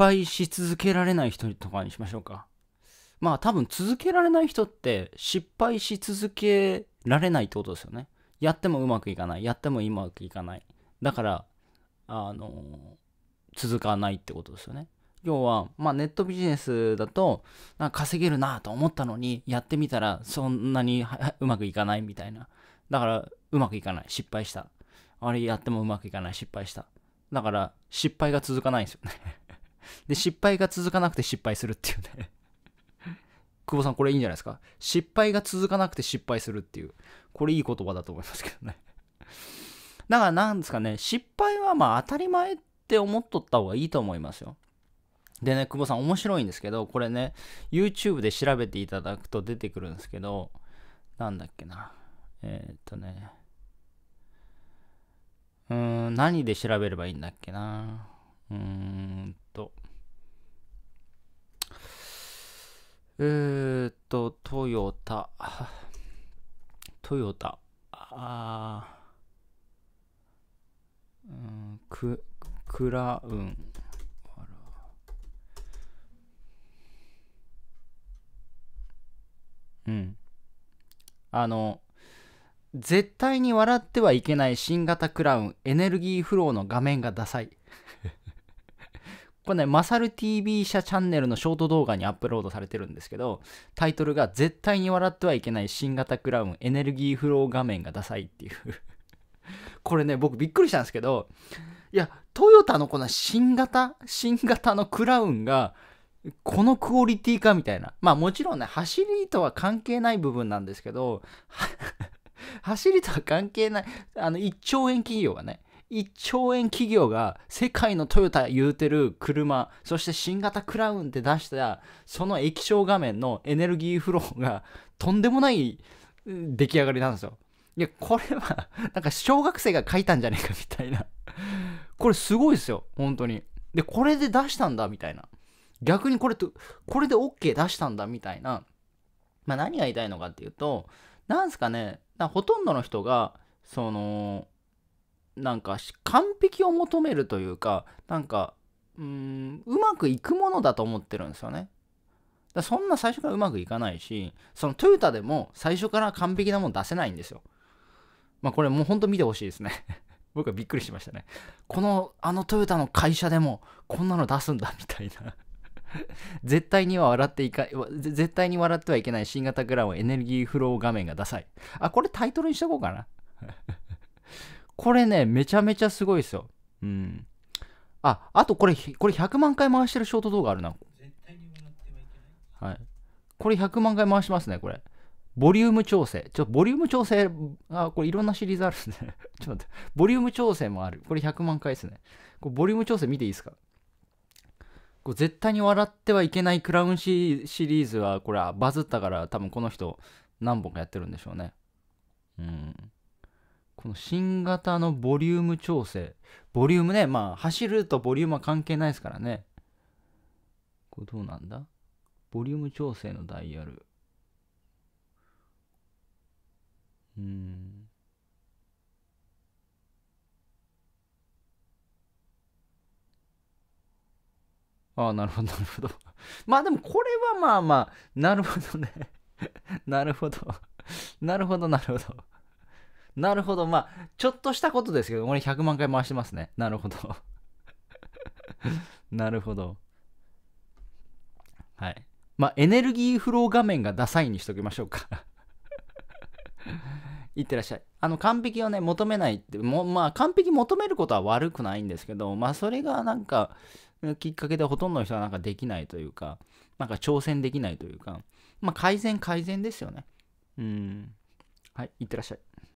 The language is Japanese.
敗し続けられない人とかにしましょうか。まあ多分続けられない人って失敗し続けられないってことですよね。やってもうまくいかない。やってもうまくいかない。だから、あの、続かないってことですよね。要は、まあ、ネットビジネスだと、なんか稼げるなと思ったのに、やってみたらそんなにうまくいかないみたいな。だから、うまくいかない。失敗した。あれやってもうまくいかない。失敗した。だから、失敗が続かないんですよねで、失敗が続かなくて失敗するっていうね 久保さん、これいいんじゃないですか。失敗が続かなくて失敗するっていう。これいい言葉だと思いますけどねだから、なんですかね、失敗はまあ当たり前って思っとった方がいいと思いますよ。でね、久保さん面白いんですけど、これね、YouTube で調べていただくと出てくるんですけど、なんだっけな。えー、っとね。うーん、何で調べればいいんだっけな。うーんと。えー、っと、トヨタ。トヨタ。あうん、ク、クラウン。うん。あの、絶対に笑ってはいけない新型クラウンエネルギーフローの画面がダサいこれね、マサル TV 社チャンネルのショート動画にアップロードされてるんですけど、タイトルが絶対に笑ってはいけない新型クラウンエネルギーフロー画面がダサいっていう これね、僕びっくりしたんですけど、いや、トヨタのこの新型新型のクラウンが、このクオリティかみたいな。まあもちろんね、走りとは関係ない部分なんですけど、走りとは関係ない、あの、1兆円企業がね、1兆円企業が世界のトヨタ言うてる車、そして新型クラウンって出したその液晶画面のエネルギーフローがとんでもない出来上がりなんですよ。いや、これはなんか小学生が書いたんじゃねえかみたいな。これすごいですよ、本当に。で、これで出したんだみたいな。逆にこれと、これで OK 出したんだみたいな。まあ何が言いたいのかっていうと、なんすかね、かほとんどの人が、その、なんか完璧を求めるというかなんかうんうまくいくものだと思ってるんですよね。だそんな最初からうまくいかないしそのトヨタでも最初から完璧なもの出せないんですよ。まあこれもうほんと見てほしいですね 僕はびっくりしましたね。このあのトヨタの会社でもこんなの出すんだみたいな 絶対には笑っていか絶対に笑ってはいけない新型グラウンエネルギーフロー画面がダサい。あ、これタイトルにしとこうかなこれね、めちゃめちゃすごいですよ。うん。あ、あとこれ、これ100万回回してるショート動画あるな。はい。これ100万回回しますね、これ。ボリューム調整。ちょ、っとボリューム調整、あ、これいろんなシリーズあるんですね。ちょっと待って。ボリューム調整もある。これ100万回ですね。これボリューム調整見ていいですかこれ絶対に笑ってはいけないクラウンシシリーズは、これはバズったから多分この人何本かやってるんでしょうね。うん。この新型のボリューム調整。ボリュームね、まあ、走るとボリュームは関係ないですからね。これどうなんだボリューム調整のダイヤル。うん。ああ、なるほど、なるほど。まあでも、これはまあまあ、なるほどね。なるほど。なるほど、なるほど。なるほど。まあ、ちょっとしたことですけど、これ100万回回してますね。なるほど。なるほど。はい。まあ、エネルギーフロー画面がダサいにしときましょうか いってらっしゃい。あの、完璧をね、求めないって、もまあ、完璧求めることは悪くないんですけど、まあ、それがなんか、きっかけでほとんどの人はなんかできないというか、なんか挑戦できないというか、まあ、改善改善ですよね。うん。はい、いってらっしゃい。